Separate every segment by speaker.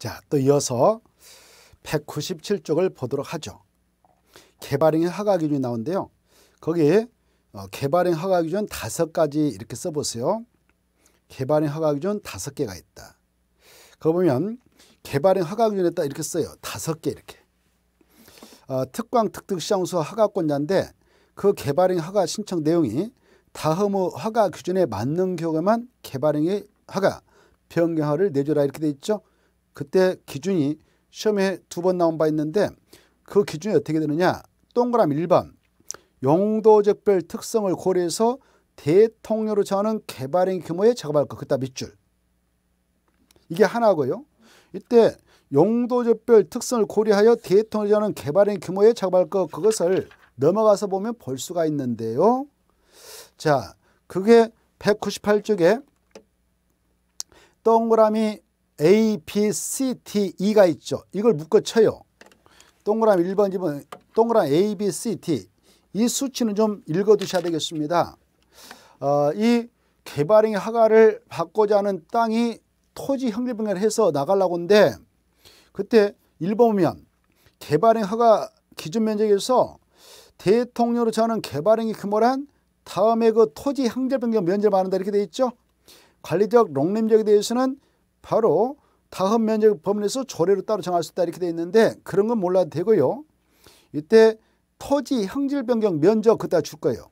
Speaker 1: 자, 또 이어서 197쪽을 보도록 하죠. 개발행 위 허가 기준이 나온데요. 거기에 어, 개발행 허가 기준 다섯 가지 이렇게 써보세요. 개발행 허가 기준 다섯 개가 있다. 그거 보면 개발행 허가 기준에 따라 이렇게 써요. 다섯 개 이렇게. 어, 특광 특특시장수 허가권자인데 그 개발행 허가 신청 내용이 다음의 허가 기준에 맞는 경우에만 개발행의 허가 변경허를 내줘라 이렇게 돼 있죠. 그때 기준이 시험에 두 번 나온 바 있는데 그 기준이 어떻게 되느냐 동그라미 1번 용도적별 특성을 고려해서 대통령으로 정하는 개발인 규모에 작업할 것. 그다 밑줄. 이게 하나고요. 이때 용도적별 특성을 고려하여 대통령으로 정하는 개발인 규모에 작업할 것. 그것을 넘어가서 보면 볼 수가 있는데요. 자, 그게 198쪽에 동그라미 A, B, C, D, E가 있죠. 이걸 묶어쳐요. 동그라미 1번, 2번, 동그라미 A, B, C, D. 이 수치는 좀 읽어두셔야 되겠습니다. 어, 이 개발행위 허가를 받고자 하는 땅이 토지 형질분해 해서 나가려고 하는데 그때 1번 보면 개발행위 허가 기준 면적에서 대통령으로 저는 개발행위 규모란 다음에 그 토지 형질 변경 면제를 받는다 이렇게 돼 있죠. 관리적 롱림지에 대해서는 바로 다음 면적 범위에서 조례로 따로 정할 수 있다 이렇게 되어 있는데 그런 건 몰라도 되고요. 이때 토지 형질 변경 면적 그다 줄 거예요.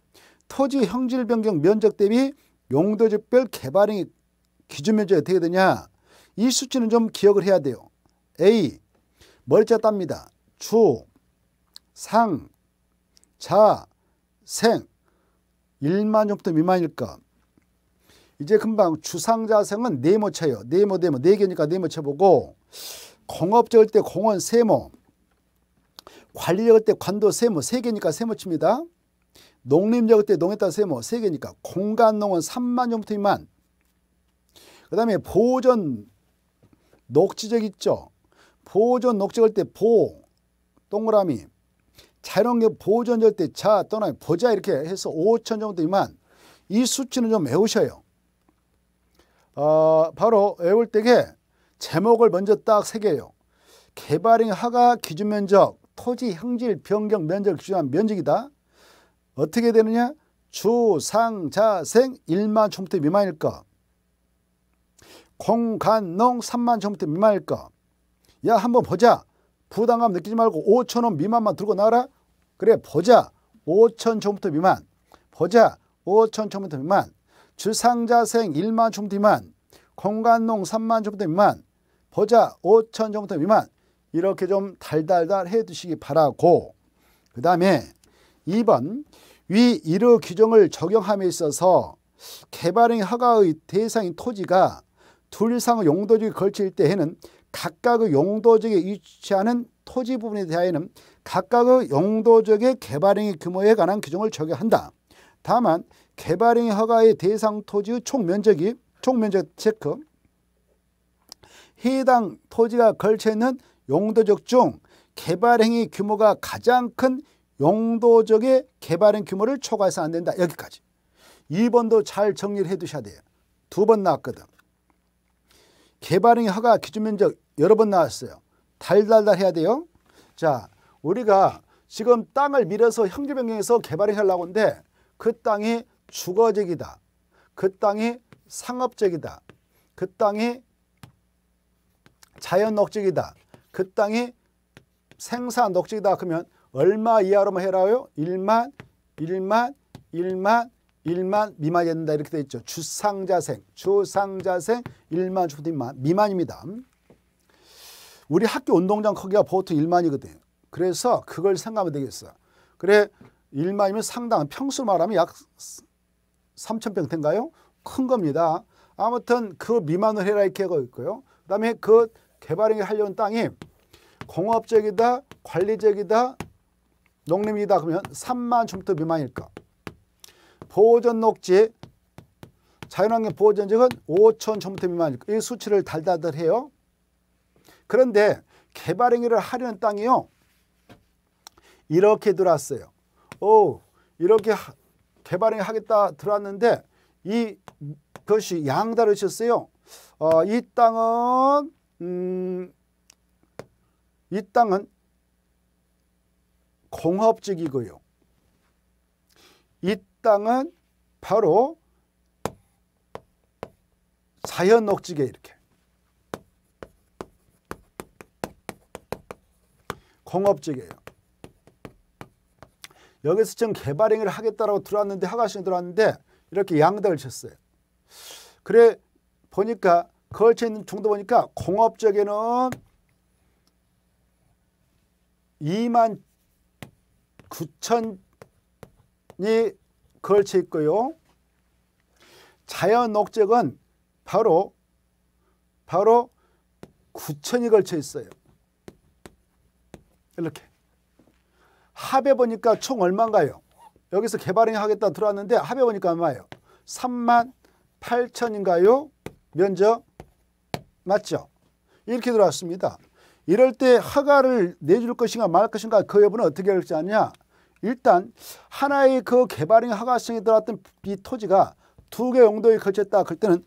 Speaker 1: 토지 형질 변경 면적 대비 용도지별 개발행위 기준 면적이 어떻게 되냐. 이 수치는 좀 기억을 해야 돼요. A. 멀자 땁니다. 주, 상, 자, 생. 1만 정도 미만일 것. 이제 금방 주상자성은 네모 쳐요. 네모 네모 네 개니까 네모 쳐보고 공업 적을 때 공원 세모 관리 적을 때 관도 세모 세 개니까 세모 칩니다. 농림 적을 때 농했다 세모 세 개니까 공간농은 3만 정도 이만그 다음에 보존 녹지적 있죠. 보존 녹지적 때 보, 동그라미 자연계 보존 절때 자, 떠나 보자 이렇게 해서 5천 정도 이만이 수치는 좀 외우셔요. 어, 바로 외울 때게 제목을 먼저 딱 새겨요. 개발인 하가 기준 면적, 토지 형질 변경 면적 기준한 면적이다. 어떻게 되느냐? 주, 상, 자, 생 1만 제곱터 미만일까? 공간, 농 3만 제곱터 미만일까? 야 한번 보자. 부담감 느끼지 말고 5천원 미만만 들고 나와라. 그래 보자. 5천 제곱터 미만. 보자. 5천 제곱터 미만. 주상자생 1만 정도 미만, 공간농 3만 정도 미만, 보자 5천 정도 미만 이렇게 좀 달달달 해두시기 바라고 그 다음에 2번 위 1호 규정을 적용함에 있어서 개발행 위 허가의 대상인 토지가 둘 이상의 용도지에 걸칠 때에는 각각의 용도지에 위치하는 토지 부분에 대하여는 각각의 용도지의 개발행위 규모에 관한 규정을 적용한다. 다만 개발행 위 허가의 대상 토지의 총면적이 총면적 체크 해당 토지가 걸쳐 있는 용도적 중 개발행위 규모가 가장 큰 용도적의 개발행 규모를 초과해서 안 된다. 여기까지. 2번도 잘 정리를 해 두셔야 돼요. 두 번 나왔거든. 개발행위 허가 기준면적 여러 번 나왔어요. 달달달 해야 돼요. 자, 우리가 지금 땅을 밀어서 형질변경해서 개발을 하려고 하는데 그 땅이 주거적이다. 그 땅이 상업적이다. 그 땅이 자연 녹지기다그 땅이 생산 녹지기다 그러면 얼마 이하로만 해라요? 1만, 1만, 1만, 1만 미만이 된다. 이렇게 돼 있죠. 주상자생, 주상자생 1만 주부터 1만 미만입니다. 우리 학교 운동장 크기가 보통 1만이거든요. 그래서 그걸 생각하면 되겠어. 그래 1마이면 상당한 평수 말하면 약3 0 0 0평대인가요큰 겁니다. 아무튼 그 미만을 해라 이렇게 하고 있고요. 그 다음에 그 개발행위 하려는 땅이 공업적이다, 관리적이다, 농림이다 그러면 3만 주부터 미만일까? 보호전 녹지, 자연환경 보호전적은 5천 주부터 미만일까? 이 수치를 달달달해요. 그런데 개발행위를 하려는 땅이요. 이렇게 들어왔어요. 어, 이렇게 개발을 하겠다 들었는데 이것이 양다르셨어요. 어, 이 땅은 음, 이 땅은 공업적이고요. 이 땅은 바로 자연 녹지게 이렇게 공업적이에요. 여기서 지금 개발행위를 하겠다라고 들어왔는데 하가시가 들어왔는데 이렇게 양다를 쳤어요. 그래 보니까 걸쳐 있는 정도 보니까 공업적에는 2만 9천이 걸쳐 있고요. 자연 녹색은 바로 바로 9천이 걸쳐 있어요. 이렇게 합해 보니까 총 얼마인가요? 여기서 개발행 하겠다 들어왔는데 합해 보니까 얼마예요? 3만 8천인가요? 면적 맞죠? 이렇게 들어왔습니다. 이럴 때 하가를 내줄 것인가 말 것인가 그 여부는 어떻게 결정하냐? 일단 하나의 그 개발행 하가성이 들어왔던 이 토지가 두 개 용도에 걸쳤다. 그럴 때는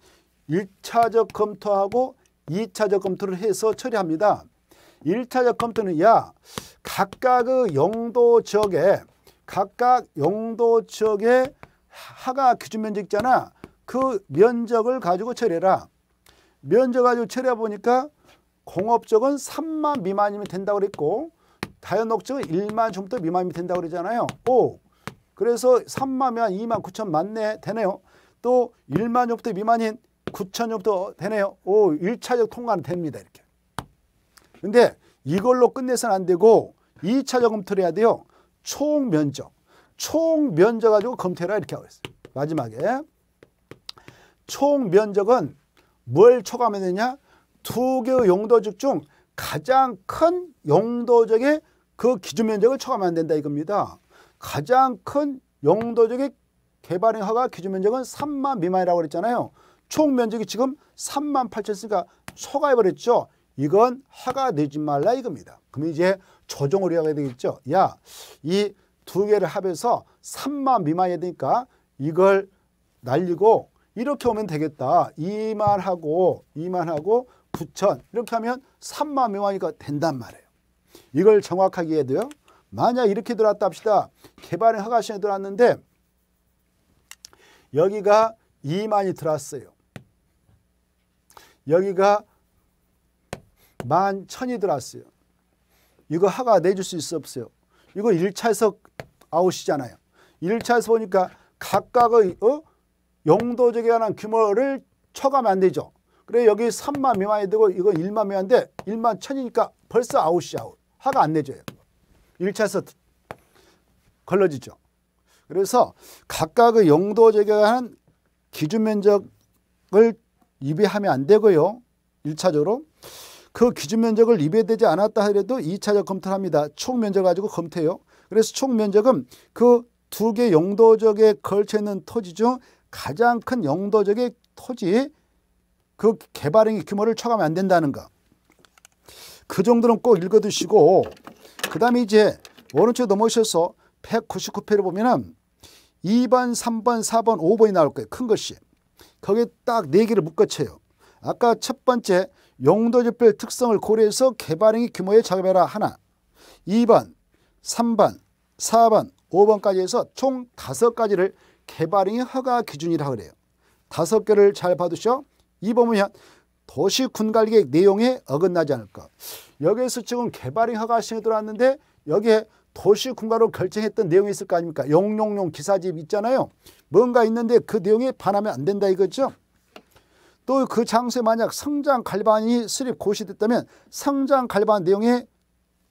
Speaker 1: 1차적 검토하고 2차적 검토를 해서 처리합니다. 일차적 검토는 야 각각의 그 영도 지역에 각각 영도 지역의 하가 기준 면적 있잖아. 그 면적을 가지고 처리해라. 면적 가지고 처리해 보니까 공업적은 3만 미만이면 된다고 그랬고 다연옥적은 1만 좀더 미만이면 된다고 그러잖아요. 오. 그래서 3만이면 2만 9천 맞네 되네요. 또 1만 정도 미만인 9천 정도 되네요. 오, 1차적 통과는 됩니다. 이렇게. 근데 이걸로 끝내서는 안 되고 2차점 검토를 해야 돼요. 총 면적. 총 면적 가지고 검토해라 이렇게 하고 있어요. 마지막에 총 면적은 뭘 초과하면 되냐? 두 개의 용도적 중 가장 큰 용도적의 그 기준 면적을 초과하면 안 된다 이겁니다. 가장 큰 용도적의 개발행허가 기준 면적은 3만 미만이라고 그랬잖아요. 총 면적이 지금 3만 8천 쓰니까 초과해버렸죠. 이건 하가 되지 말라 이겁니다. 그럼 이제 조정을 해야 되겠죠. 야, 이 두 개를 합해서 3만 미만이 되니까 이걸 날리고 이렇게 오면 되겠다. 이만하고 이만하고 9천 이렇게 하면 3만 미만이가 된단 말이에요. 이걸 정확하게 해야 요 만약 이렇게 들어왔다 합시다. 개발의 허가 시에 들어왔는데 여기가 2만이 들어왔어요. 여기가 만 천이 들어왔어요. 이거 하가 내줄 수 있어 없어요. 이거 1차에서 아웃이잖아요. 1차에서 보니까 각각의 어? 용도적에 관한 규모를 쳐가면 안 되죠. 그래 여기 3만 미만이 되고 이건 1만 미만인데 1만 천이니까 벌써 아웃이 아웃. 하가 안 내줘요. 1차에서 걸러지죠. 그래서 각각의 용도적에 관한 기준 면적을 입에하면안 되고요. 1차적으로 그 기준 면적을 입에되지 않았다 하더라도 2차적 검토를 합니다. 총 면적 가지고 검토해요. 그래서 총 면적은 그 두개 용도적에 걸쳐 있는 토지 중 가장 큰 용도적의 토지 그 개발행위 규모를 쳐가면 안 된다는 거. 그 정도는 꼭 읽어두시고 그 다음에 이제 오른쪽 넘어오셔서 1 9 9페이 보면은 2번, 3번, 4번, 5번이 나올 거예요. 큰 것이. 거기에 딱 4개를 묶어쳐요. 아까 첫 번째 용도지표의 특성을 고려해서 개발행위 규모에 작업해라 하나 2번 3번 4번 5번까지 해서 총 5가지를 개발행위 허가 기준이라 그래요. 다섯 개를잘 봐두셔 이 보면 도시 군갈계획 내용에 어긋나지 않을 까 여기에서 지금 개발행위 허가 시청이 들어왔는데 여기에 도시 군가로 결정했던 내용이 있을 거 아닙니까? 용용용 기사집 있잖아요. 뭔가 있는데 그 내용에 반하면 안 된다 이거죠. 또그 장소에 만약 성장 갈반이 수립 고시됐다면 성장 갈반 내용에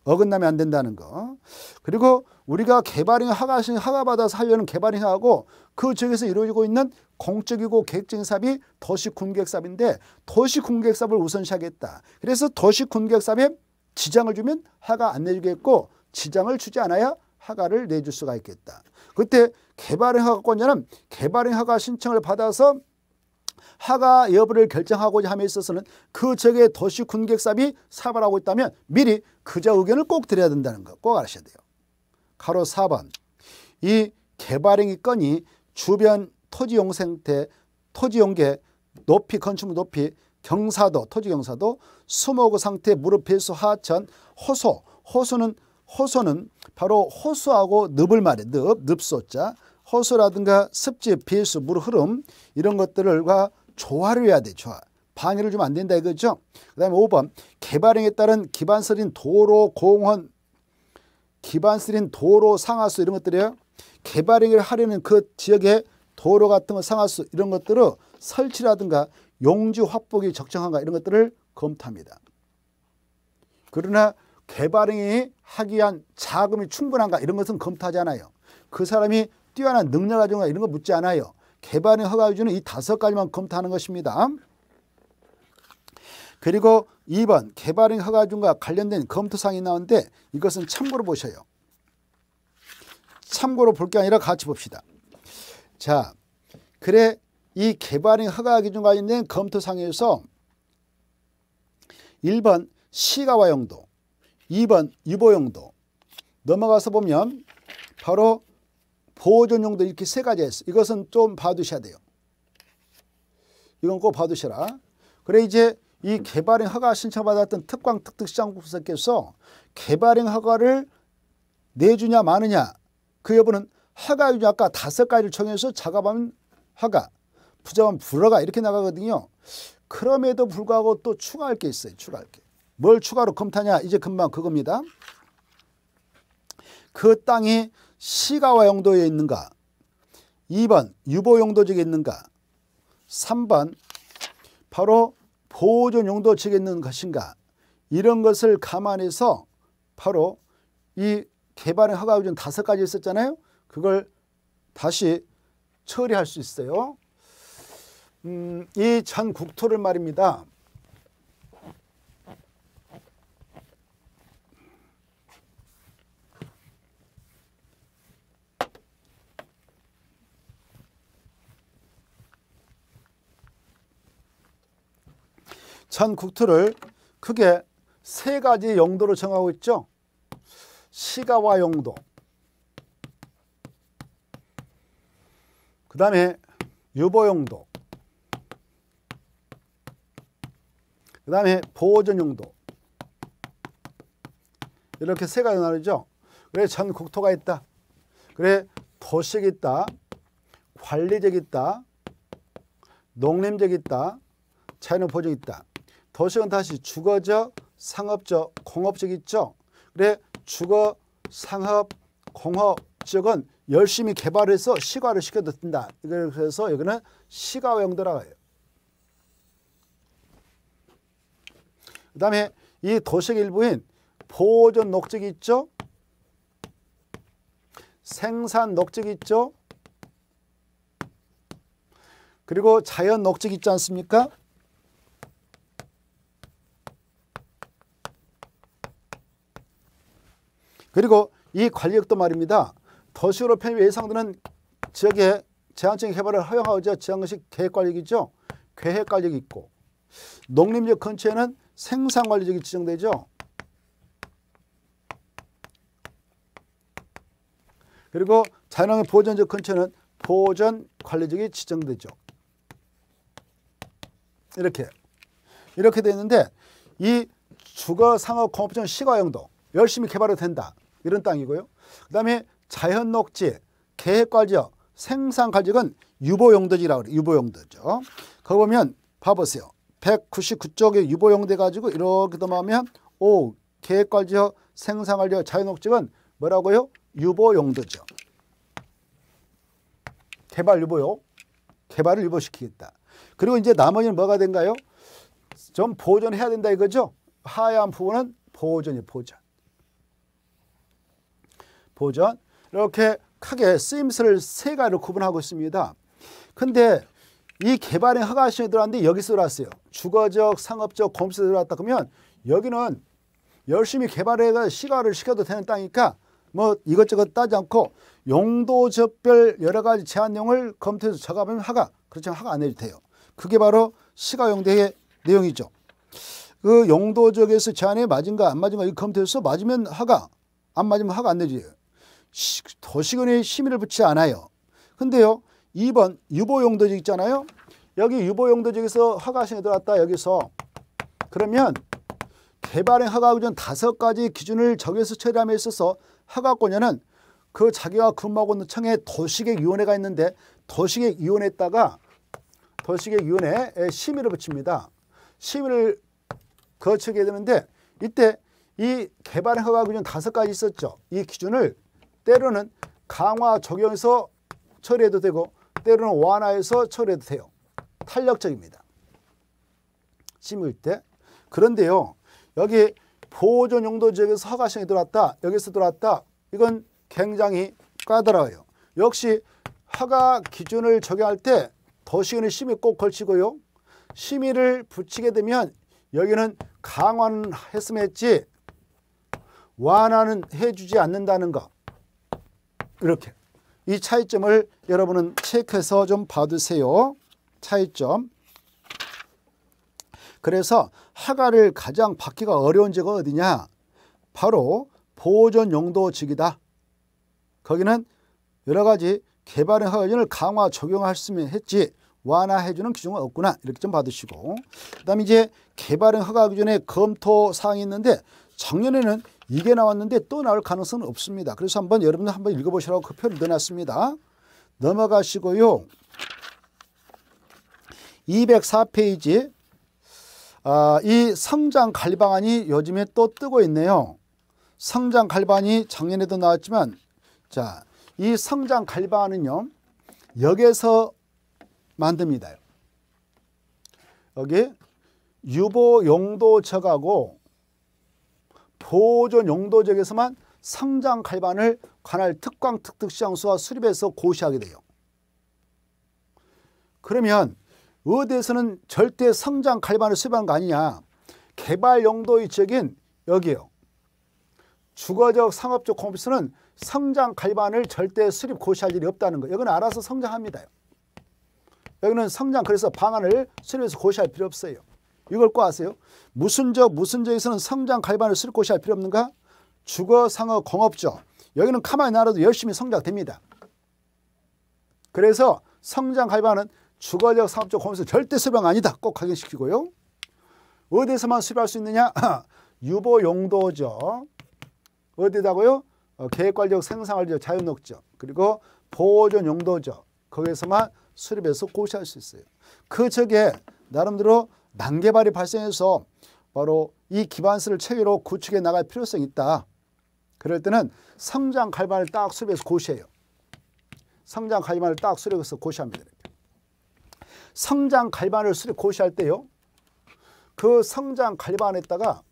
Speaker 1: 어긋나면 안 된다는 거. 그리고 우리가 개발행위 허가신 허가받아서 하려는 개발행위하고 그지에서 이루어지고 있는 공적이고 계획적인 사업이 도시군계획사업인데 도시군계획사업을 우선시하겠다. 그래서 도시군계획사업에 지장을 주면 허가 안 내주겠고 지장을 주지 않아야 허가를 내줄 수가 있겠다. 그때 개발행위 허가권자는 개발행위 허가 신청을 받아서 하가 여부를 결정하고자 함에 있어서는 그 적의 도시 군객삽이 사발하고 있다면 미리 그자 의견을 꼭 드려야 된다는 거꼭 아셔야 돼요. 가로 4번 이 개발행위 건이 주변 토지용 생태, 토지용계, 높이 건축물 높이, 경사도, 토지경사도, 수목의 그 상태, 무릎 필수, 하천, 호소, 호수는 호소는 바로 호수하고 늪을 말해 늪, 늪소자 호수라든가 습지, 비수, 물 흐름 이런 것들과 조화를 해야 돼. 조화. 방해를 주안 된다 이거죠. 그 다음에 5번 개발행에 따른 기반설인 도로, 공원, 기반설인 도로, 상하수 이런 것들이에요. 개발행위 하려는 그 지역의 도로 같은 거, 상하수 이런 것들을 설치라든가 용지 확보기 적정한가 이런 것들을 검토합니다. 그러나 개발행위 하기 위한 자금이 충분한가 이런 것은 검토하지 않아요. 그 사람이 뛰어난 능력을 가지고 이런 거 묻지 않아요. 개발의 허가 기준은 이 다섯 가지만 검토하는 것입니다. 그리고 2번 개발인 허가 기준과 관련된 검토사항이 나오는데 이것은 참고로 보셔요. 참고로 볼 게 아니라 같이 봅시다. 자, 그래 이 개발인 허가 기준 관련된 검토사항에서 1번 시가와 용도, 2번 유보 용도 넘어가서 보면 바로 보존 용도 이렇게 세 가지 했어. 이것은 좀 봐두셔야 돼요. 이건 꼭 봐두시라. 그래 이제 이 개발행 허가 신청받았던 특광 특특시장국수께서 개발행 허가를 내주냐 마느냐 그 여부는 허가 유지 아까 다섯 가지를 정해서 작업하면 허가 부정하 불허가 이렇게 나가거든요. 그럼에도 불구하고 또 추가할 게 있어요. 추가할 게. 뭘 추가로 검토하냐 이제 금방 그겁니다. 그 땅이 시가와 용도에 있는가? 2번 유보 용도직에 있는가? 3번 바로 보존 용도직에 있는 것인가? 이런 것을 감안해서 바로 이 개발의 허가 기준 다섯 가지 있었잖아요. 그걸 다시 처리할 수 있어요. 음, 이 전 국토를 말입니다. 전 국토를 크게 세 가지 용도로 정하고 있죠. 시가와 용도 그 다음에 유보용도 그 다음에 보호전용도 이렇게 세 가지 나누죠. 그래 전 국토가 있다. 그래 도시 있다. 관리적 있다. 농림적 있다. 자연보적 의 있다. 도시는 다시 주거적, 상업적, 공업적 있죠. 그래 주거, 상업, 공업적은 열심히 개발해서 시가를 시켜듣는다. 그래서 여기는 시가형 들어가요. 그 다음에 이 도식 일부인 보존 녹적 있죠. 생산 녹적 있죠. 그리고 자연 녹적 있지 않습니까? 그리고 이 관리역도 말입니다. 더시로 편입 예상되는 지역의 제한적인 개발을 허용하고자 지한 것이 계획관리역이죠. 계획관리역이 있고 농림역 근처에는 생산관리역이 지정되죠. 그리고 자연환 보전적 근처는 보전관리역이 지정되죠. 이렇게 이렇게 되어 있는데 이주거상업공업지 시가형도 열심히 개발해도 된다. 이런 땅이고요. 그 다음에 자연 녹지, 계획과지역, 생산과지역은 유보용도지라고 그래요. 유보용도죠. 그거 보면 봐보세요. 199쪽에 유보용도 가지고 이렇게 넘어가면 오계획과리지역생산과리지역자연녹지역은 뭐라고요? 유보용도죠. 개발 유보요. 개발을 유보시키겠다. 그리고 이제 나머지는 뭐가 된가요? 좀 보존해야 된다 이거죠. 하얀 부분은 보존이 보존. 보전 이렇게 크게 쓰임새를 세 가지로 구분하고 있습니다. 근데 이 개발의 허가시에 들어왔는데 여기서 들어왔어요. 주거적, 상업적, 공업지에 들어왔다 그러면 여기는 열심히 개발해가 시가를 시켜도 되는 땅이니까 뭐 이것저것 따지 않고 용도적별 여러 가지 제한용을 검토해서 적합하면 허가, 그렇지만 허가 안 해도 돼요. 그게 바로 시가용대의 내용이죠. 그 용도적에서 제한이 맞은가 안 맞은가 이 검토해서 맞으면 허가, 안 맞으면 허가 안 내줘요. 도시군의 심의를 붙이지 않아요. 근데요. 2번 유보용도지 있잖아요. 여기 유보용도지에서 허가신이 들어왔다. 여기서 그러면 개발행 허가 기준 다섯 가지 기준을 정해서 처리함에 있어서 허가권자는 그 자기가 근무하고 있는 청에 도시계획위원회가 있는데 도시계획위원회에다가 도시계획위원회에 심의를 붙입니다. 심의를 거치게 되는데 이때 이 개발행 허가 기준 다섯 가지 있었죠. 이 기준을 때로는 강화 적용해서 처리해도 되고 때로는 완화해서 처리해도 돼요. 탄력적입니다. 심을 때. 그런데요. 여기 보존 용도 지역에서 허가시에 들어왔다. 여기서 들어왔다. 이건 굉장히 까다로워요. 역시 허가 기준을 적용할 때 도시군의 심의 꼭 걸치고요. 심의를 붙이게 되면 여기는 강화는 했으 했지 완화는 해주지 않는다는 것. 이렇게 이 차이점을 여러분은 체크해서 좀 봐두세요. 차이점. 그래서 하가를 가장 받기가 어려운 지가 어디냐? 바로 보존 용도 지이다 거기는 여러 가지 개발의 허가을 강화 적용할 수 했지 완화해주는 규정은 없구나 이렇게 좀 받으시고 그 다음에 이제 개발의 허가 기준의 검토 사항이 있는데 작년에는 이게 나왔는데 또 나올 가능성은 없습니다. 그래서 한번 여러분들 한번 읽어보시라고 그 표를 넣어놨습니다. 넘어가시고요. 204페이지 아, 이 성장 갈방안이 요즘에 또 뜨고 있네요. 성장 갈방이 작년에도 나왔지만 자, 이 성장 갈방안은요. 역에서 만듭니다. 여기 유보 용도척하고 보존 용도 지역에서만 성장 칼반을 관할 특광 특특시장수와 수립해서 고시하게 돼요. 그러면 의대에서는 절대 성장 갈반을 수립한 거 아니냐. 개발 용도의 지역인 여기요. 주거적 상업적 콤플스는 성장 갈반을 절대 수립 고시할 일이 없다는 거 여기는 알아서 성장합니다. 여기는 성장 그래서 방안을 수립해서 고시할 필요 없어요. 이걸 꼭 아세요? 무슨 저 무슨 저에서는 성장 갈반을 쓸 곳이 할 필요 없는가? 주거 상어 공업죠. 여기는 가만히 놔도 열심히 성장됩니다. 그래서 성장 갈반은 주거적 상업적 공업에서 절대 수령 아니다. 꼭 확인시키고요. 어디에서만 수립할수 있느냐? 유보 용도죠. 어디다고요? 어, 계획관리적 생산관리적 자유녹적 그리고 보존 용도죠. 거기에서만 수립해서 고시할 수 있어요. 그 저게 나름대로 난개발이 발생해서 바로 이 기반서를 체계로 구축해 나갈 필요성이 있다. 그럴 때는 성장 갈반을 딱 수립해서 고시해요. 성장 갈반을 딱 수립해서 고시합니다. 성장 갈반을 수립 고시할 때요. 그 성장 갈반에다가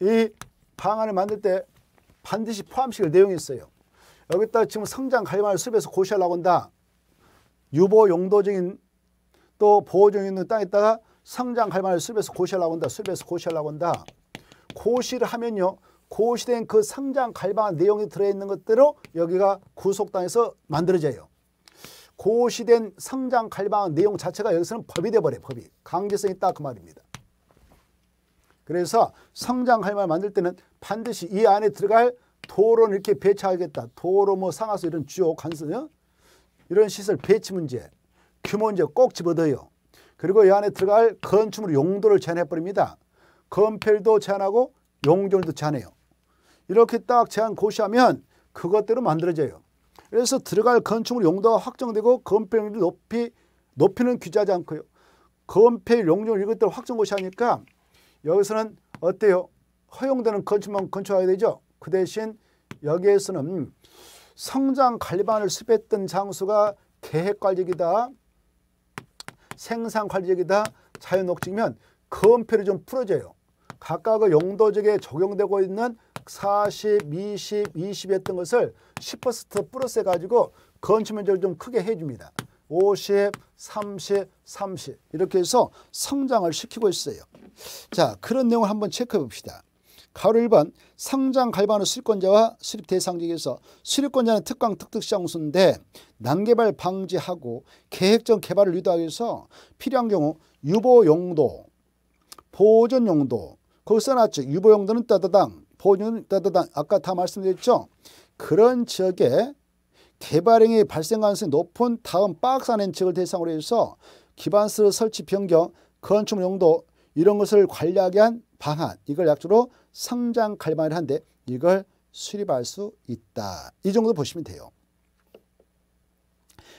Speaker 1: 이 방안을 만들 때 반드시 포함시킬 내용이 있어요. 여기다 지금 성장 갈반을 수립해서 고시하려고 한다. 유보 용도적인 또 보호적인 있는 땅에다가 성장할 만한 슬베스 고시하려고 한다. 슬베스 고시하려고 한다. 고시를 하면요. 고시된 그 성장 갈방한 내용이 들어있는 것대로 여기가 구속당에서 만들어져요. 고시된 성장 갈방한 내용 자체가 여기서는 법이 돼버려요. 법이. 강제성이 있다 그 말입니다. 그래서 성장 갈방을 만들 때는 반드시 이 안에 들어갈 도로는 이렇게 배치하겠다. 도로 뭐 상하수 이런 주요 관수 이런 시설 배치 문제, 규모 문제 꼭 집어넣어요. 그리고 이 안에 들어갈 건축물 용도를 제한해버립니다. 건폐율도 제한하고 용적률도 제한해요. 이렇게 딱 제한 고시하면 그것대로 만들어져요. 그래서 들어갈 건축물 용도가 확정되고 건폐율을 높이, 높이는 규제하지 않고요. 건폐율, 용적률 이것들 확정 고시하니까 여기서는 어때요? 허용되는 건축만 건축하야 되죠. 그 대신 여기에서는 성장 관리반을 수배했던 장수가 계획관리적이다. 생산관리적이다. 자연녹지면 검표를 좀 풀어줘요. 각각의 용도적에 적용되고 있는 40, 20, 20 했던 것을 10% 플러스 해가지고 건축면적을 좀 크게 해줍니다. 50, 30, 30 이렇게 해서 성장을 시키고 있어요. 자, 그런 내용을 한번 체크해 봅시다. 가로 1번 상장 갈반의 수립권자와 수립 대상직에서 수립권자는 특강 특특시장수인데 우 난개발 방지하고 계획적 개발을 유도하기 위해서 필요한 경우 유보 용도, 보존 용도 거기 써놨죠. 유보 용도는 따다당, 보존 따다당 아까 다 말씀드렸죠. 그런 지역에 개발행위 발생 가능성이 높은 다음 박스 안에 지역을 대상으로 해서 기반시설 설치 변경, 건축 용도 이런 것을 관리하게 한 방안 이걸 약주로 성장 갈망을 한데 이걸 수립할 수 있다. 이 정도 보시면 돼요.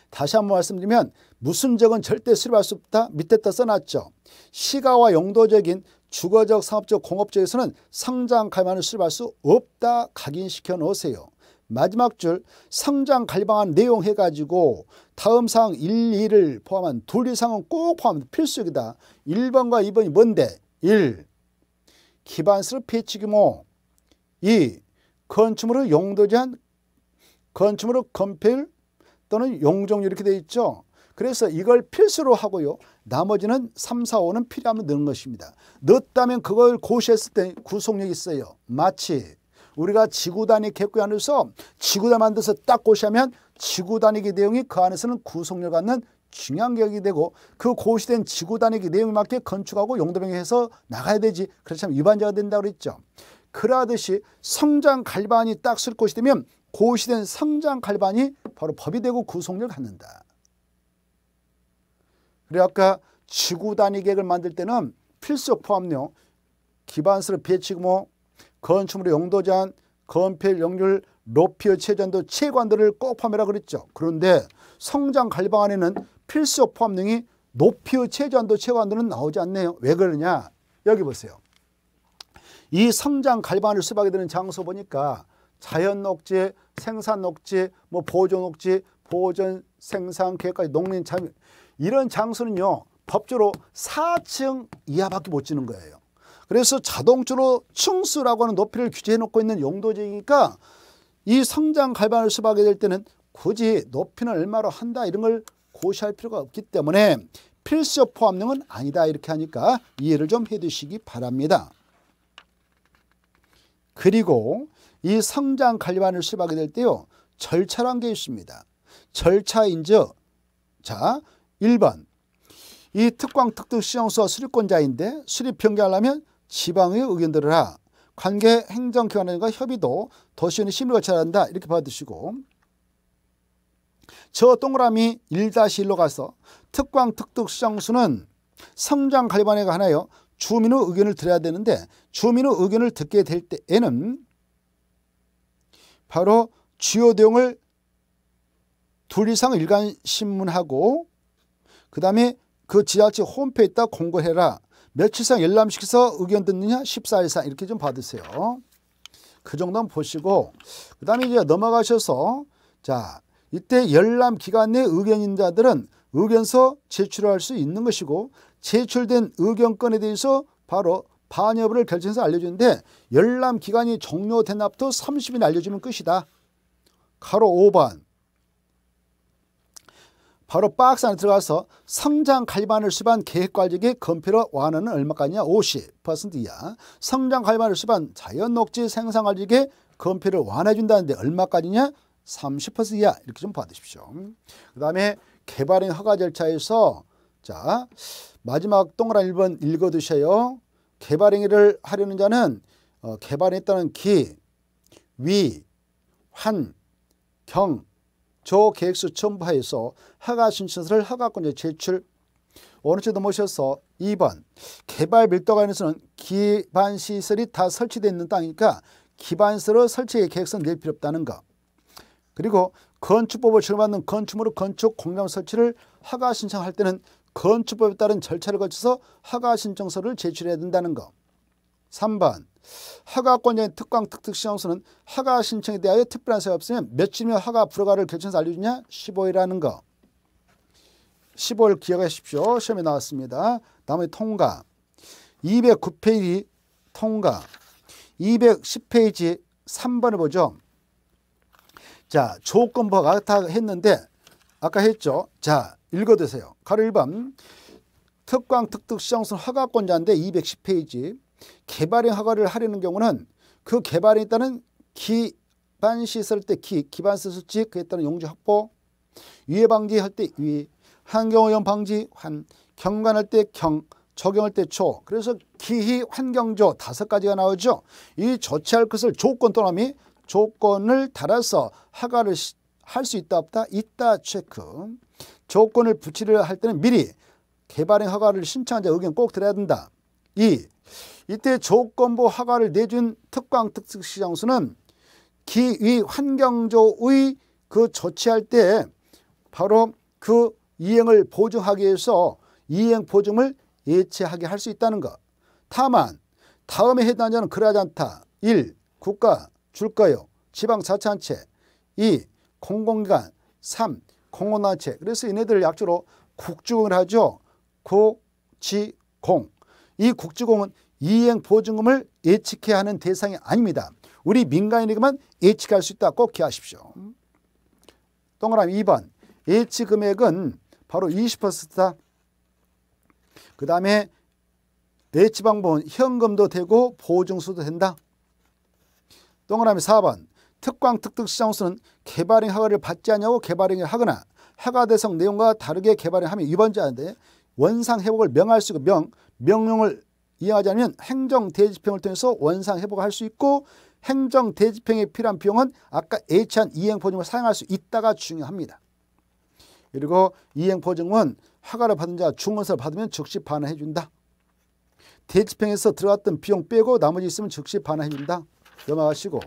Speaker 1: 다시 한 번 말씀드리면 무슨적은 절대 수립할 수 없다 밑에다 써놨죠. 시가와 용도적인 주거적 상업적 공업적에서는 성장 갈망을 수립할 수 없다 각인시켜 놓으세요. 마지막 줄 성장 갈망한 내용 해가지고 다음 사항 1, 2를 포함한 둘리 상은꼭 포함 필수적이다. 1번과 2번이 뭔데? 1. 기반스를 피치 규모 뭐. 2. 건축물을 용도제한 건축물을 건필 또는 용종 이렇게 되어 있죠. 그래서 이걸 필수로 하고요. 나머지는 3, 4, 5는 필요하면 넣는 것입니다. 넣었다면 그걸 고시했을 때 구속력이 있어요. 마치 우리가 지구단위 객구 안에서 지구단 만들어서 딱 고시하면 지구단위기 내용이 그 안에서는 구속력 갖는 중요한 개혁이 되고 그 고시된 지구 단위의 내용에 맞게 건축하고 용도 변경해서 나가야 되지. 그렇지 않으면 위반자가 된다고 그랬죠. 그러하듯이 성장 갈반이 딱쓸 것이 되면 고시된 성장 갈반이 바로 법이 되고 구속력을 갖는다. 그래 아까 지구 단위 계획을 만들 때는 필수 포함용, 기반수를 배치고 뭐 건축물의 용도 제한, 건폐율 영률, 높이의 최전도, 최관들을 꼭 포함해라 그랬죠. 그런데 성장 갈방 안에는 필수 포함능이 높이 최저한도 최고한도는 나오지 않네요. 왜 그러냐? 여기 보세요. 이 성장 갈반을 수박이 되는 장소 보니까 자연 녹지, 생산 녹지, 뭐 보존 녹지, 보존 생산 계획까지 농림 참여 이런 장소는요. 법적으로 4층 이하밖에 못 지는 거예요. 그래서 자동적으로 층수라고 하는 높이를 규제해 놓고 있는 용도지니까 이 성장 갈반을 수박이 될 때는 굳이 높이는 얼마로 한다 이런 걸 고시할 필요가 없기 때문에 필수 적 포함능은 아니다 이렇게 하니까 이해를 좀 해두시기 바랍니다. 그리고 이 성장 관리반을 수립하게 될 때요. 절차란 게 있습니다. 절차인즉 자 1번 이 특광 특특시정서 수립권자인데 수립 평가하려면 지방의 의견들을 하 관계 행정기관과 협의도 도시의 심의 절차를 한다 이렇게 받으시고 저 동그라미 1-1로 가서 특광 특득 수정수는 성장 관리반에가 하나요. 주민의 의견을 들어야 되는데 주민의 의견을 듣게 될 때에는 바로 주요 내용을 둘 이상 일간 신문하고 그 다음에 그 지자체 홈페이지에다 있 공고해라. 며칠상 열람시켜서 의견 듣느냐 14일 이상 이렇게 좀 받으세요. 그 정도는 보시고 그 다음에 이제 넘어가셔서 자 이때 열람 기간 내 의견인자들은 의견서 제출할 수 있는 것이고 제출된 의견건에 대해서 바로 반여 부를 결정해서 알려주는데 열람 기간이 종료된 날도 30일 알려주면 끝이다. 가로 5번 바로 박스 안에 들어가서 성장 갈반을 수반 계획 관리의 건폐로 완화는 얼마까지냐? 50% 이하. 성장 갈반을 수반 자연 녹지 생산 관리의 건폐를 완화해 준다는데 얼마까지냐? 30% 이하 이렇게 좀 봐두십시오. 그 다음에 개발인 허가 절차에서 자 마지막 동그란 1번 읽어두세요. 개발행위를 하려는 자는 어, 개발했다는 기, 위, 환, 경, 조 계획서 첨부하여서 허가 신청서를 허가권에 제출 어느 정도 모셔서 2번 개발 밀도 관련해서는 기반 시설이 다 설치되어 있는 땅이니까 기반시설을 설치 계획서 는낼 필요 없다는 것 그리고 건축법을 적용받는 건축물의 건축 공감 설치를 허가 신청할 때는 건축법에 따른 절차를 거쳐서 허가 신청서를 제출해야 된다는 것. 3번 허가권자인 특강 특특시장소는 허가 신청에 대하여 특별한 사유 없으면 며칠이면 허가 불허가를 결정해서 알려주냐 15일이라는 거. 15일 기억하십시오. 시험에 나왔습니다. 나머지 통과 209페이지 통과 210페이지 3번을 보죠. 자, 조건부와 같다 했는데 아까 했죠. 자, 읽어드세요. 가로 1번 특광 특특 시장순 허가권자인데 210페이지 개발인 허가를 하려는 경우는 그 개발에 있다는 기반 시설 때 기, 기반 시설지 그에 따른 용지 확보 위해 방지할 때 위, 환경오염 방지 환, 경관할 때 경, 적용할 때 초. 그래서 기희 환경조 다섯 가지가 나오죠. 이 조치할 것을 조건 또는 이 조건을 달아서 허가를 할 수 있다 없다 있다 체크 조건을 붙이려 할 때는 미리 개발행 허가를 신청한 자 의견 꼭 들어야 된다. 2. 이때 조건부 허가를 내준 특광 특특시장수는 기위 환경조의 그 조치할 때 바로 그 이행을 보증하기 위해서 이행 보증을 예체하게 할 수 있다는 것. 다만 다음에 해당자는 그러하지 않다. 1. 국가 줄까요? 지방자치단체 2. 공공기관 3. 공공단체 그래서 얘네들을 약조로 국주공을 하죠. 국지공 이 국지공은 이행보증금을 예측해야 하는 대상이 아닙니다. 우리 민간인에게만 예측할 수 있다 꼭 기하십시오. 동그라미 2번 예치금액은 바로 20%다. 그 다음에 예치방법은 현금도 되고 보증수도 된다. 동그라미 4번 특광특특시장수는 개발행 허가를 받지 않냐고 개발행을 하거나 허가 대상 내용과 다르게 개발행하면 위반자인데 원상 회복을 명할 수 있고 명, 명령을 이행하지 않으면 행정대집행을 통해서 원상 회복을 할 수 있고 행정대집행에 필요한 비용은 아까 치한 이행보증을 사용할 수 있다가 중요합니다. 그리고 이행보증은 허가를 받은 자주문서를 받으면 즉시 반환해준다. 대집행에서 들어왔던 비용 빼고 나머지 있으면 즉시 반환해준다. 넘어가시고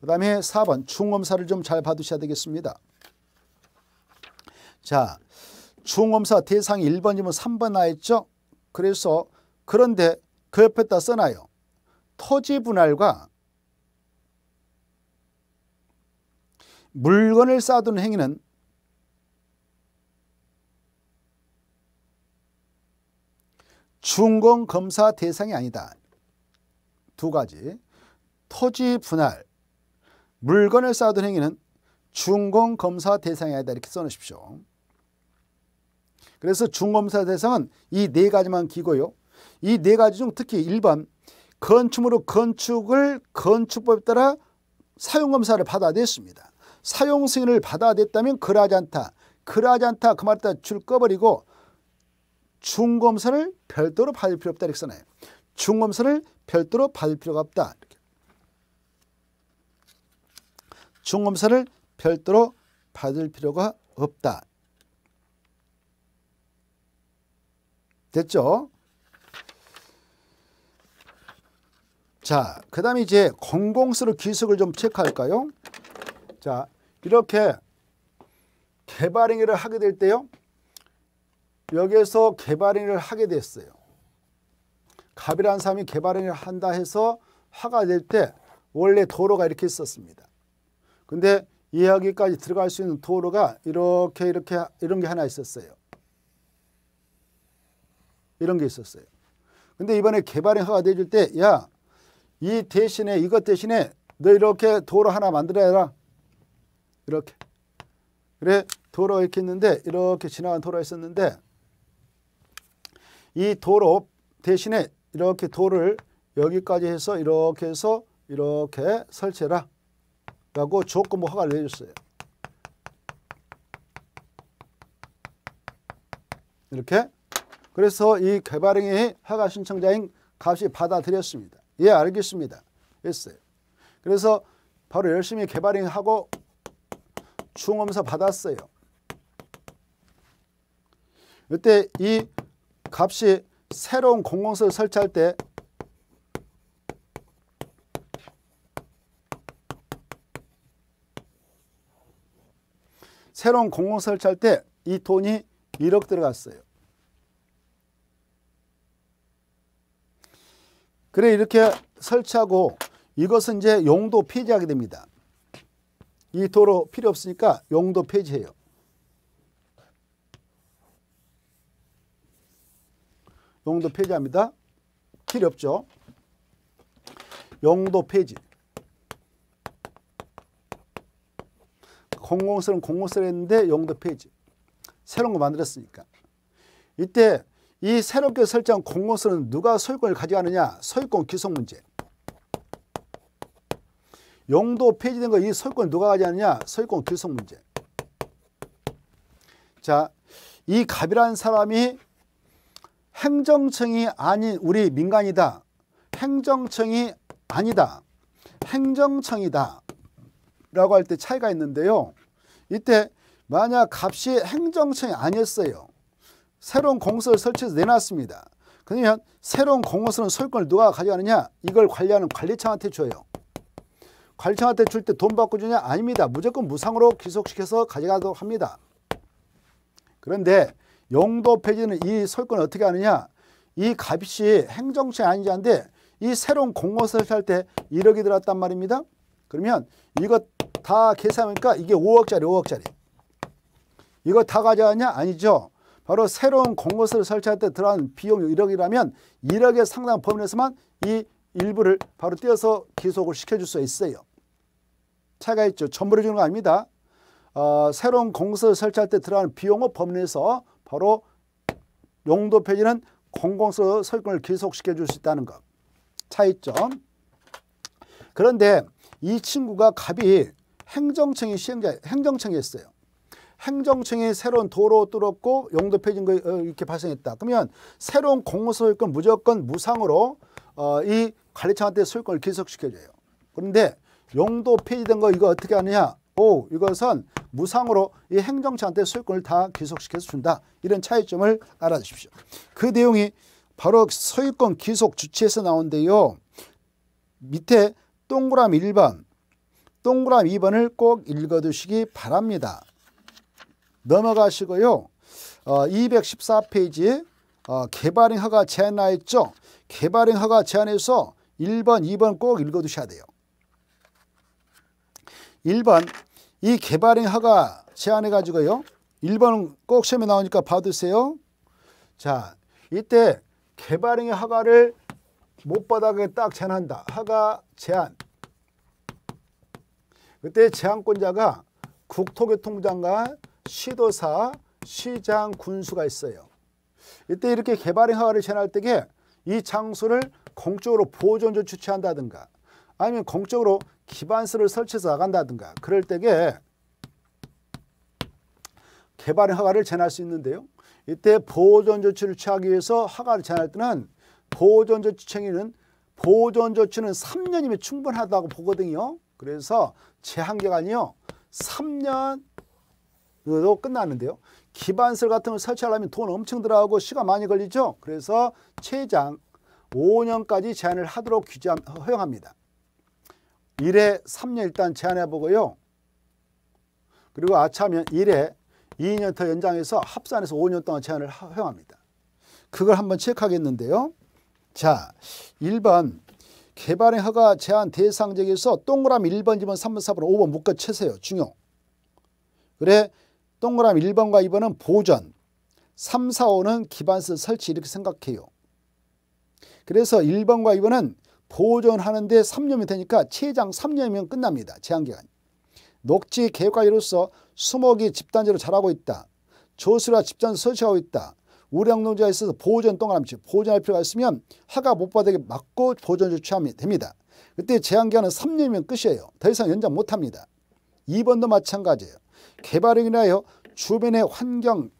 Speaker 1: 그 다음에 4번 충검사를 좀잘 봐두셔야 되겠습니다. 자, 충검사 대상 1번 지문 3번 나있죠? 그래서 그런데 그 옆에다 써놔요. 토지 분할과 물건을 쌓아두는 행위는 중공검사 대상이 아니다. 두 가지. 토지 분할, 물건을 쌓아둔 행위는 중공검사 대상이다 이렇게 써놓으십시오. 그래서 중검사 대상은 이 네 가지만 기고요. 이 네 가지 중 특히 1번 건축물로 건축을 건축법에 따라 사용검사를 받아냈습니다. 사용 승인을 받아냈다면 그러하지 않다. 그러하지 않다. 그 말에 따라 줄 꺼버리고 중검사를 별도로 받을 필요 없다 이렇게 써놔요. 중검사를 별도로 받을 필요가 없다. 이렇게. 중검사를 별도로 받을 필요가 없다. 됐죠? 자, 그 다음에 이제 공공스러 기술을 좀 체크할까요? 자, 이렇게 개발행위를 하게 될 때요. 여기에서 개발행위를 하게 됐어요. 갑이라는 사람이 개발행위를 한다 해서 화가 될 때 원래 도로가 이렇게 있었습니다. 근데 이야기까지 들어갈 수 있는 도로가 이렇게 이렇게 이런 게 하나 있었어요. 이런 게 있었어요. 근데 이번에 개발이 허가돼줄 때, 야, 이 대신에, 이것 대신에 너 이렇게 도로 하나 만들어라. 야 이렇게. 그래, 도로 이렇게 있는데, 이렇게 지나간 도로가 있었는데, 이 도로 대신에 이렇게 도를 여기까지 해서 이렇게 해서 이렇게 설치해라. 라고 조건부 허가를 내줬어요. 이렇게 그래서 이 개발행위 허가 신청자인 값이 받아들였습니다. 예 알겠습니다. 했어요. 그래서 바로 열심히 개발행위 하고 중검서 받았어요. 이때 이 값이 새로운 공공서를 설치할 때 새로운 공공 설치할 때 이 돈이 1억 들어갔어요. 그래 이렇게 설치하고 이것은 이제 용도 폐지하게 됩니다. 이 도로 필요 없으니까 용도 폐지해요. 용도 폐지합니다. 필요 없죠. 용도 폐지. 공공스은공공스 했는데 용도 폐지. 새로운 거 만들었으니까. 이때 이 새롭게 설정공공스러 누가 소유권을 가져가느냐. 소유권 귀속 문제. 용도 폐지된 거 이 소유권 누가 가져가느냐. 소유권 귀속 문제. 자, 이 갑이라는 사람이 행정청이 아닌 우리 민간이다. 행정청이 아니다. 행정청이다. 라고 할 때 차이가 있는데요. 이때 만약 값이 행정청이 아니었어요. 새로운 공서를 설치해서 내놨습니다. 그러면 새로운 공허선은 소유권을 누가 가져가느냐? 이걸 관리하는 관리청한테 줘요. 관리청한테 줄 때 돈 받고 주냐? 아닙니다. 무조건 무상으로 기속시켜서 가져가도록 합니다. 그런데 용도 폐지는 이 소유권을 어떻게 하느냐? 이 값이 행정체 아니지 한데 이 새로운 공허선을 살때 1억이 들었단 말입니다. 그러면 이것 다 계산하니까 이게 5억짜리 5억짜리 이거 다 가져왔냐? 아니죠. 바로 새로운 공고서를 설치할 때 들어간 비용 1억이라면 1억에 상당 범위에서만 이 일부를 바로 떼어서 기속을 시켜줄 수 있어요. 차가 있죠. 전부를 주는 거 아닙니다. 어, 새로운 공고서를 설치할 때들어가 비용의 범위에서 바로 용도 표지는 공공서 설권을 기속시켜 줄수 있다는 것. 차이점. 그런데 이 친구가 값이 행정청이 시행자 행정청이 했어요. 행정청이 새로운 도로 뚫었고 용도 폐진 거 어, 이렇게 발생했다. 그러면 새로운 공소유권 무조건 무상으로 어, 이 관리청한테 소유권을 기속시켜줘요. 그런데 용도 폐지된 거 이거 어떻게 하느냐? 오, 이것은 무상으로 이 행정처한테 소유권을 다 기속시켜서 준다. 이런 차이점을 알아주십시오. 그 내용이 바로 소유권 기속 주체에서 나온데요. 밑에 동그라미 1번 동그라미 2번을 꼭 읽어두시기 바랍니다. 넘어가시고요. 어, 2 1 4페이지 어, 개발인 허가 제한나 있죠. 개발인 허가 제한에서 1번, 2번 꼭 읽어두셔야 돼요. 1번 이 개발인 허가 제한해가지고요. 1번 꼭 시험에 나오니까 봐두세요. 자, 이때 개발인의 허가를 못 받아게 딱 제한한다. 허가 제한. 그때 제한권자가 국토교통부장관, 시도사, 시장, 군수가 있어요. 이때 이렇게 개발행 허가를 제한할 때에 이 장소를 공적으로 보존조 주최한다든가 아니면 공적으로 기반서를 설치해서 나간다든가 그럴 때에 개발행 허가를 제한할 수 있는데요. 이때 보존 조치를 취하기 위해서 허가를 제한할 때는 보존 조치 행위는 보존 조치는 3년이면 충분하다고 보거든요. 그래서 제한 기간이요. 3년으로 끝나는데요. 기반설 같은 걸 설치하려면 돈 엄청 들어가고 시간 많이 걸리죠. 그래서 최장 5년까지 제한을 하도록 규제 허용합니다. 1회 3년 일단 제한해 보고요. 그리고 아차면 1회 2년 더 연장해서 합산해서 5년 동안 제한을 허용합니다. 그걸 한번 체크하겠는데요. 자, 1번 개발의 허가 제한 대상적에서 동그라미 1번, 2번, 3번, 4번, 5번 묶어 채세요. 중요. 그래 동그라미 1번과 2번은 보전, 3, 4, 5는 기반서 설치 이렇게 생각해요. 그래서 1번과 2번은 보존하는데 3년이 되니까 최장 3년이면 끝납니다. 제한기간. 녹지 계획과로서 수목이 집단제로 자라고 있다. 조수라 집단 설치하고 있다. 우량농자에 있어서 보존 동그라미치 보존할 필요가 있으면 화가 못받닥맞고보존조치하면 됩니다. 그때 제한기간은 3년이면 끝이에요. 더 이상 연장 못합니다. 2번도 마찬가지예요. 개발행위나하 주변의 환경,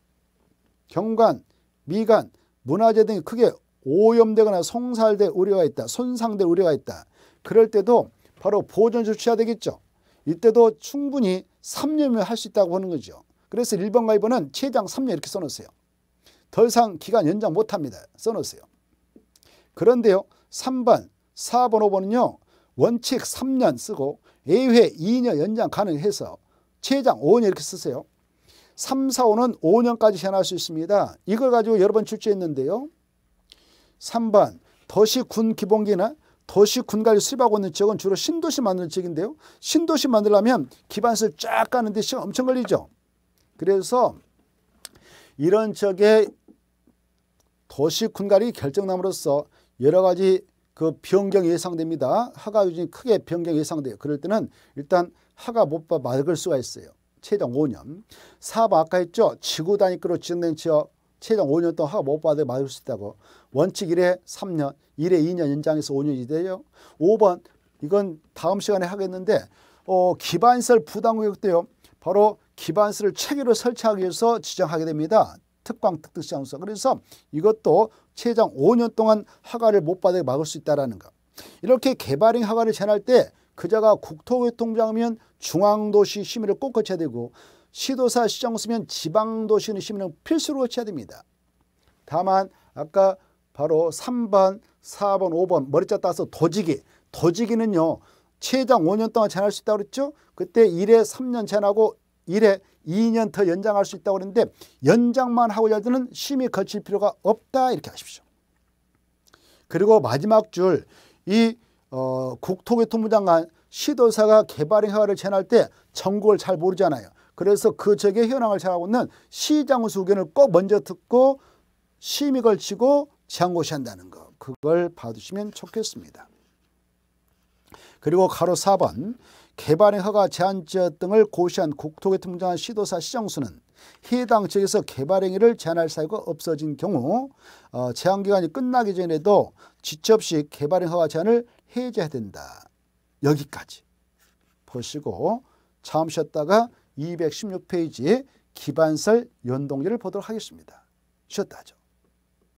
Speaker 1: 경관, 미관, 문화재 등이 크게 오염되거나 송살될 우려가 있다. 손상될 우려가 있다. 그럴 때도 바로 보존 조치해야 되겠죠. 이때도 충분히 3년이면 할 수 있다고 하는 거죠. 그래서 1번과 2번은 최장 3년 이렇게 써놓으세요. 더 이상 기간 연장 못합니다. 써놓으세요. 그런데요. 3번, 4번, 5번은요. 원칙 3년 쓰고 예외 2년 연장 가능해서 최장 5년 이렇게 쓰세요. 3, 4, 5는 5년까지 제할수 있습니다. 이걸 가지고 여러 번 출제했는데요. 3번 도시군 기본기나 도시군 관리 수립하고 있는 지역은 주로 신도시 만드는 지역인데요. 신도시 만들려면 기반서쫙 까는데 시간 엄청 걸리죠. 그래서 이런 지역의 도시 군갈이 결정남으로써 여러 가지 그 변경이 예상됩니다. 하가 요즘 크게 변경이 예상돼요. 그럴 때는 일단 하가 못봐 막을 수가 있어요. 최장 5년. 사업 아까 했죠. 지구 단위로 지정된 지역 최장 5년 동안 하가 못 봐도 막을 수 있다고. 원칙 1회 3년, 1회 2년 연장해서 5년이 돼요. 5번 이건 다음 시간에 하겠는데 어, 기반시설 부담구역도요. 바로 기반수를 체계로 설치하기 위해서 지정하게 됩니다. 특광 특특시장소 그래서 이것도 최장 5년 동안 허가를 못 받게 막을 수 있다는 라 것. 이렇게 개발행 허가를 제한할 때 그자가 국토교통부장이면 중앙도시 심의를 꼭 거쳐야 되고 시도사 시장 쓰면 지방도시는 심의는 필수로 거쳐야 됩니다. 다만 아까 바로 3번, 4번, 5번 머리자 따서 도지기 도지기는요. 최장 5년 동안 제한할 수 있다고 그랬죠. 그때 1회 3년 제한하고 1회 2년 더 연장할 수 있다고 그랬는데 연장만 하고 자들은 심의 거칠 필요가 없다 이렇게 하십시오. 그리고 마지막 줄이 어, 국토교통부 장관 시도사가 개발행 허가를 제안할 때 정국을 잘 모르잖아요. 그래서 그 지역의 현황을 잘 알고 있는 시장수 의견을 꼭 먼저 듣고 심의 걸치고 제한고시한다는 거 그걸 봐두시면 좋겠습니다. 그리고 가로 4번 개발의 허가 제한 지역 등을 고시한 국토에 등장 시도사 시정수는 해당 지역에서 개발 행위를 제한할 사유가 없어진 경우 어, 제한 기간이 끝나기 전에도 지체 없이 개발 의 허가 제한을 해제해야 된다. 여기까지 보시고 잠 쉬었다가 216페이지 기반설 연동률을 보도록 하겠습니다. 쉬었다 하죠.